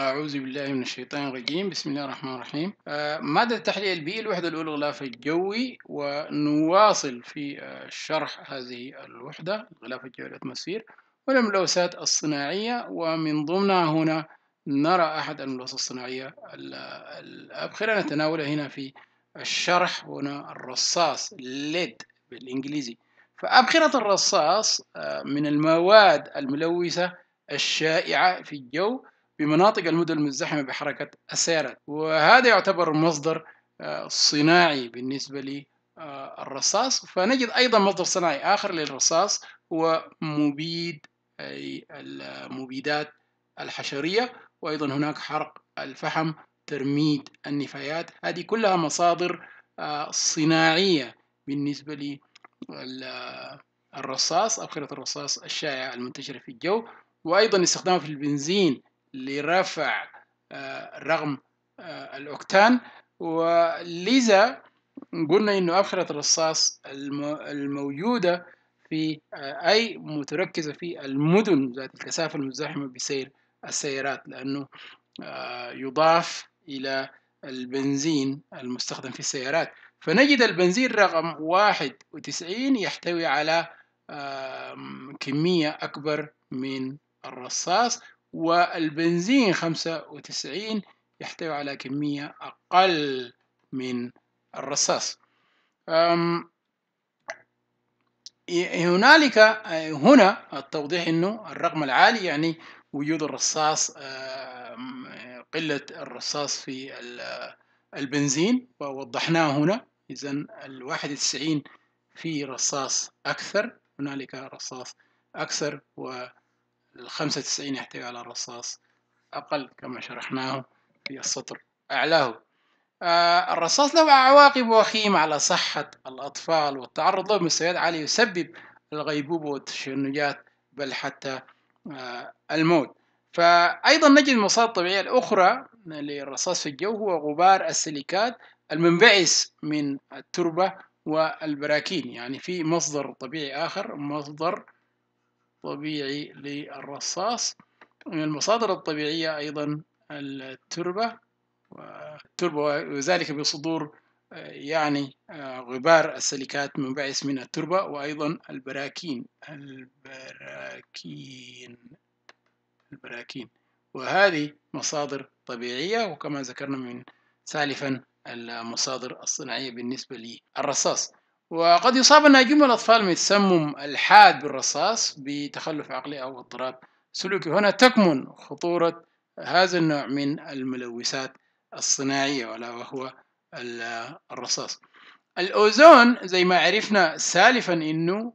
أعوذ بالله من الشيطان الرجيم بسم الله الرحمن الرحيم آه، مادة التحليل البيئي الوحدة الأولى الغلاف الجوي ونواصل في آه، شرح هذه الوحدة الغلاف الجوي الأتموسفير والملوثات الصناعية ومن ضمنها هنا نرى أحد الملوثات الصناعية الأبخرة نتناولها هنا في الشرح هنا الرصاص ليد بالإنجليزي فأبخرة الرصاص آه، من المواد الملوثة الشائعة في الجو بمناطق المدن المزدحمة بحركة السيارات وهذا يعتبر مصدر آه، صناعي بالنسبة للرصاص آه، فنجد أيضا مصدر صناعي آخر للرصاص هو مبيد أي المبيدات الحشرية وأيضا هناك حرق الفحم ترميد النفايات هذه كلها مصادر آه، صناعية بالنسبة للرصاص أبخرة الرصاص الشائعة المنتشرة في الجو وأيضا استخدامها في البنزين لرفع آه، رغم آه، الأوكتان ولذا قلنا إنه اخره الرصاص الموجودة في آه، أي متركزة في المدن ذات الكثافة المزدحمة بسير السيارات لأنه يضاف إلى البنزين المستخدم في السيارات فنجد البنزين رقم 91 يحتوي على كمية أكبر من الرصاص والبنزين 95 يحتوي على كمية أقل من الرصاص هنالك هنا التوضيح انه الرقم العالي يعني وجود الرصاص قلة الرصاص في البنزين ووضحناه هنا اذا ال 91 في رصاص اكثر هنالك رصاص اكثر و الخمسة 95 يحتوي على الرصاص أقل كما شرحناه في السطر أعلاه آه الرصاص له عواقب وخيمة على صحة الأطفال والتعرض له بمستويات عالية يسبب الغيبوبة والتشنجات بل حتى آه الموت فأيضا نجد المصادر الطبيعية الأخرى للرصاص في الجو هو غبار السيليكات المنبعث من التربة والبراكين يعني في مصدر طبيعي آخر مصدر طبيعي للرصاص من المصادر الطبيعية أيضا التربة والتربة وذلك بصدور آه، يعني آه، غبار السيليكات منبعث من التربة وأيضا البراكين البراكين البراكين وهذه مصادر طبيعية وكما ذكرنا من سالفا المصادر الصناعية بالنسبة للرصاص وقد يصابنا جمل الأطفال من التسمم الحاد بالرصاص بتخلف عقلي أو اضطراب سلوكي هنا تكمن خطورة هذا النوع من الملوثات الصناعية ولا وهو الرصاص الأوزون زي ما عرفنا سالفا إنه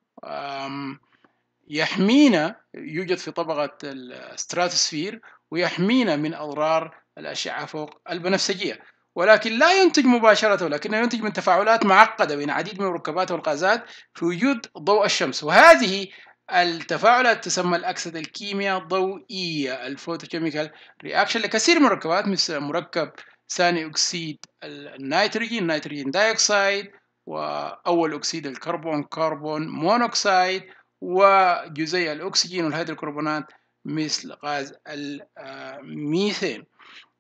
يحمينا يوجد في طبقة الستراتوسفير ويحمينا من أضرار الأشعة فوق البنفسجية ولكن لا ينتج مباشرة ولكنه ينتج من تفاعلات معقدة بين عديد من الركبات والغازات في وجود ضوء الشمس وهذه التفاعلات تسمى الأكسدة الكيمياء الضوئية الفوتوكيميكال رياكشن لكثير من الركبات مثل مركب ثاني أكسيد النيتروجين نيتروجين دايوكسيد وأول أكسيد الكربون كربون مونوكسيد وجزيء الأكسجين والهيدروكربونات مثل غاز الميثين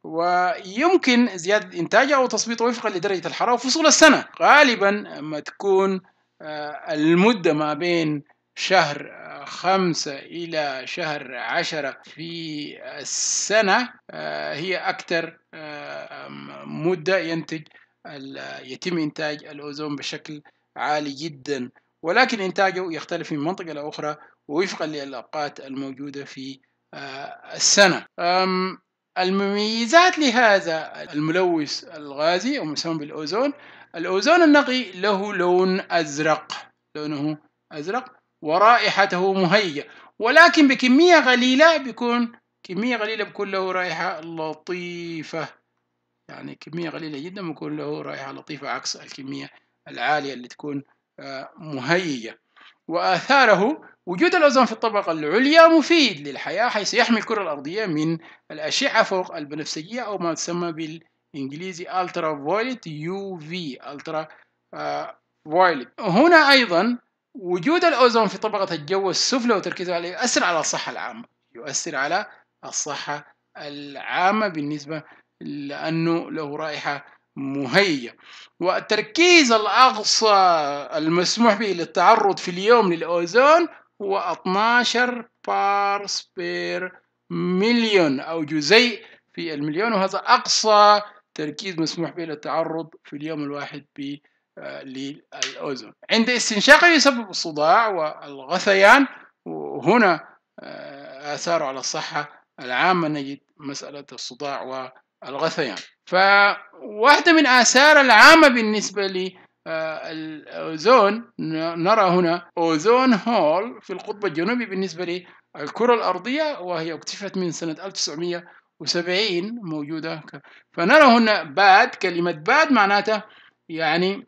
ويمكن زيادة إنتاجه أو تصبيطه وفقا لدرجة الحرارة وفصول السنة غالبا ما تكون آه، المدة ما بين شهر آه، خمسة إلى شهر عشرة في السنة آه، هي أكثر مدة ينتج يتم إنتاج الأوزون بشكل عالي جدا ولكن إنتاجه يختلف من منطقة لأخرى ووفقا للأوقات الموجودة في السنة المميزات لهذا الملوث الغازي أو مسمى بالأوزون الأوزون النقي له لون أزرق لونه أزرق ورائحته مهيئة ولكن بكمية قليلة بيكون كمية قليلة بيكون له رائحة لطيفة يعني كمية قليلة جدا بيكون له رائحة لطيفة عكس الكمية العالية اللي تكون آه، مهيئة وآثاره وجود الأوزون في الطبقة العليا مفيد للحياة حيث يحمي الكرة الأرضية من الأشعة فوق البنفسجية أو ما تسمى بالإنجليزي ألترا فويلت يو في ألترا فويلت هنا أيضا وجود الأوزون في طبقة الجو السفلى وتركيزه عليه يؤثر على الصحة العامة يؤثر على الصحة العامة بالنسبة لأنه له رائحة مهيئة والتركيز الأقصى المسموح به للتعرض في اليوم للأوزون هو 12 بارس بير مليون أو جزيء في المليون وهذا أقصى تركيز مسموح به للتعرض في اليوم الواحد ب آه، للأوزون عند استنشاقه يسبب الصداع والغثيان وهنا آه، آثاره على الصحة العامة نجد مسألة الصداع والغثيان فواحدة من آثار العامة بالنسبة آه، الأوزون نرى هنا أوزون هول في القطب الجنوبي بالنسبة للكرة الأرضية وهي اكتشفت من سنة 1970 موجودة فنرى هنا باد كلمة باد معناتها يعني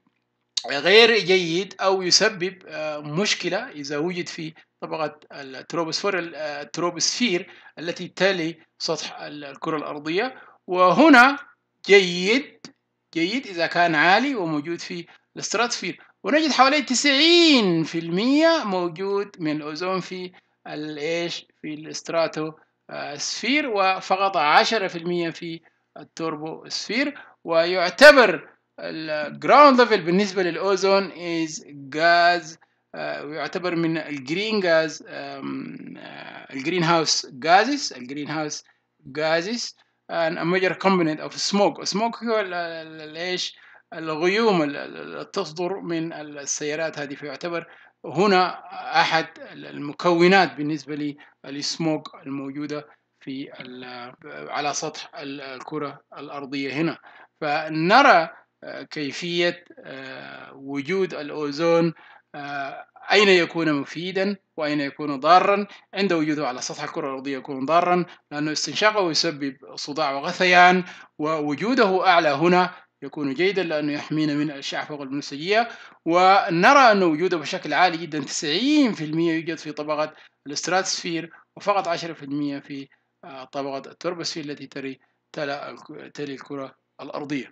غير جيد أو يسبب آه، مشكلة إذا وجد في طبقة التروبوسفير التروبوسفير التي تلي سطح الكرة الأرضية وهنا جيد جيد إذا كان عالي وموجود في الستراتوسفير ونجد حوالي 90% موجود من الأوزون في الإيش في الستراتو سفير وفقط 10% في التوربو سفير ويعتبر الجراوند ليفل بالنسبة للأوزون is غاز آه، ويعتبر من الجرين غاز آه، الجرين هاوس غازس الجرين هاوس غازس and a major component of smoke smoke هو ايش الغيوم اللي تصدر من السيارات هذه فيعتبر هنا أحد المكونات بالنسبة للسموك الموجودة في على سطح الكرة الأرضية هنا فنرى آه، كيفية آه، وجود الأوزون آه، أين يكون مفيدا وأين يكون ضارا عند وجوده على سطح الكرة الأرضية يكون ضارا لأنه استنشاقه يسبب صداع وغثيان ووجوده أعلى هنا يكون جيدا لأنه يحمينا من الأشعة فوق البنفسجية ونرى أن وجوده بشكل عالي جدا 90% يوجد في طبقة الاستراتسفير وفقط 10% في آه، طبقة التربوسفير التي تري تلي الكرة الأرضية